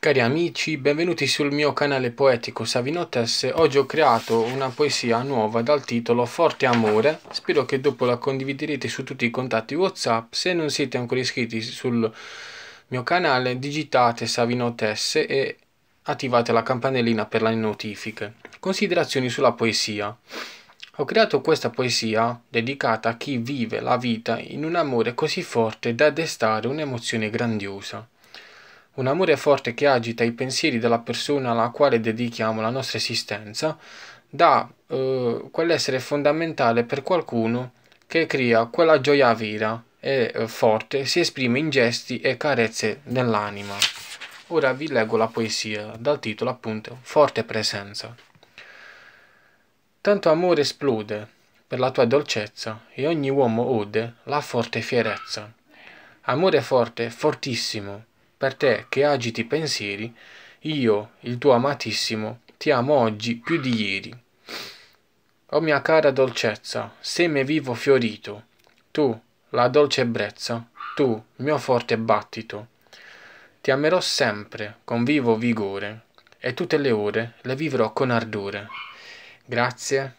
Cari amici, benvenuti sul mio canale poetico Savinotesse. Oggi ho creato una poesia nuova dal titolo Forte Amore. Spero che dopo la condividerete su tutti i contatti WhatsApp. Se non siete ancora iscritti sul mio canale, digitate Savinotesse e attivate la campanellina per le notifiche. Considerazioni sulla poesia. Ho creato questa poesia dedicata a chi vive la vita in un amore così forte da destare un'emozione grandiosa un amore forte che agita i pensieri della persona alla quale dedichiamo la nostra esistenza, dà eh, quell'essere fondamentale per qualcuno che crea quella gioia vera e eh, forte, si esprime in gesti e carezze nell'anima. Ora vi leggo la poesia dal titolo appunto Forte presenza. Tanto amore esplode per la tua dolcezza e ogni uomo ode la forte fierezza. Amore forte, fortissimo, per te che agiti pensieri, io, il tuo amatissimo, ti amo oggi più di ieri. O mia cara dolcezza, seme vivo fiorito, tu, la dolce ebbrezza, tu, mio forte battito. Ti amerò sempre con vivo vigore e tutte le ore le vivrò con ardore. Grazie.